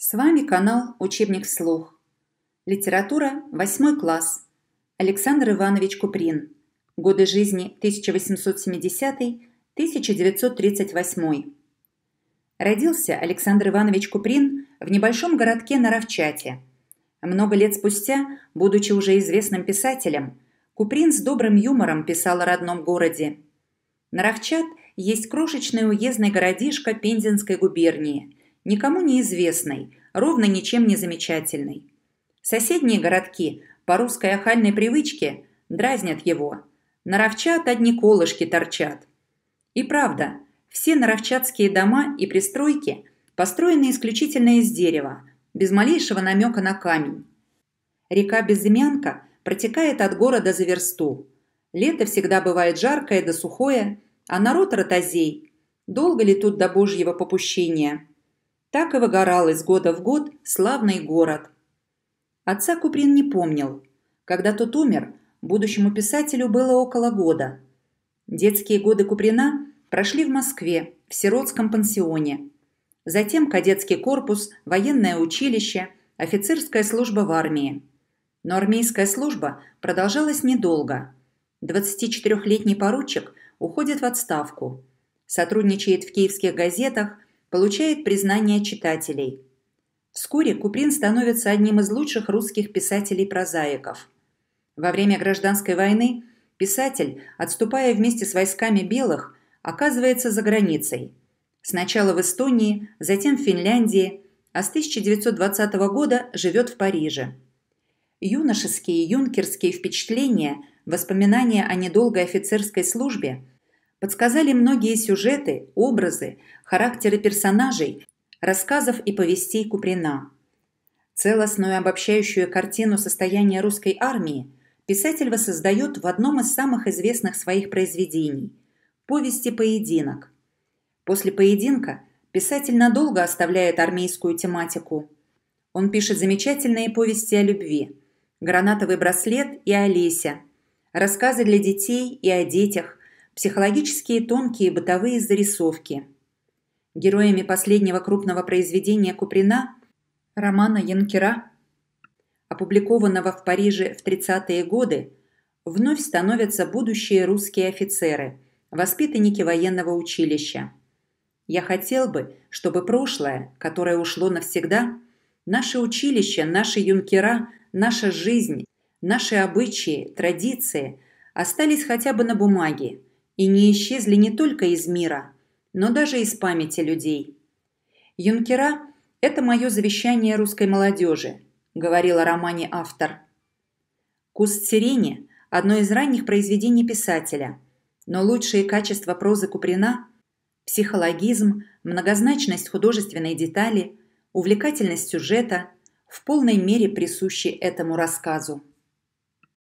С вами канал «Учебник вслух». Литература, 8 класс. Александр Иванович Куприн. Годы жизни 1870-1938. Родился Александр Иванович Куприн в небольшом городке на Равчате. Много лет спустя, будучи уже известным писателем, Куприн с добрым юмором писал о родном городе. «Наровчат есть крошечный уездный городишко Пензенской губернии – никому неизвестной, ровно ничем не замечательной. Соседние городки по русской охальной привычке дразнят его. Наровчат одни колышки торчат. И правда, все наровчатские дома и пристройки построены исключительно из дерева, без малейшего намека на камень. Река Безымянка протекает от города за версту. Лето всегда бывает жаркое да сухое, а народ ротозей. Долго ли тут до божьего попущения? Так и выгорал из года в год славный город. Отца Куприн не помнил. Когда тот умер, будущему писателю было около года. Детские годы Куприна прошли в Москве, в сиротском пансионе. Затем кадетский корпус, военное училище, офицерская служба в армии. Но армейская служба продолжалась недолго. 24-летний поручик уходит в отставку. Сотрудничает в киевских газетах – получает признание читателей. Вскоре Куприн становится одним из лучших русских писателей-прозаиков. Во время гражданской войны писатель, отступая вместе с войсками белых, оказывается за границей. Сначала в Эстонии, затем в Финляндии, а с 1920 года живет в Париже. Юношеские и юнкерские впечатления, воспоминания о недолгой офицерской службе – Подсказали многие сюжеты, образы, характеры персонажей, рассказов и повестей Куприна. Целостную обобщающую картину состояния русской армии писатель воссоздает в одном из самых известных своих произведений – повести «Поединок». После «Поединка» писатель надолго оставляет армейскую тематику. Он пишет замечательные повести о любви – «Гранатовый браслет» и «Олеся», рассказы для детей и о детях, психологические тонкие бытовые зарисовки. Героями последнего крупного произведения Куприна, романа Янкера, опубликованного в Париже в 30-е годы, вновь становятся будущие русские офицеры, воспитанники военного училища. Я хотел бы, чтобы прошлое, которое ушло навсегда, наше училище, наши юнкера, наша жизнь, наши обычаи, традиции остались хотя бы на бумаге, и не исчезли не только из мира, но даже из памяти людей. «Юнкера – это мое завещание русской молодежи», – говорил о романе автор. «Куст сирени» – одно из ранних произведений писателя, но лучшие качества прозы Куприна – психологизм, многозначность художественной детали, увлекательность сюжета – в полной мере присущи этому рассказу.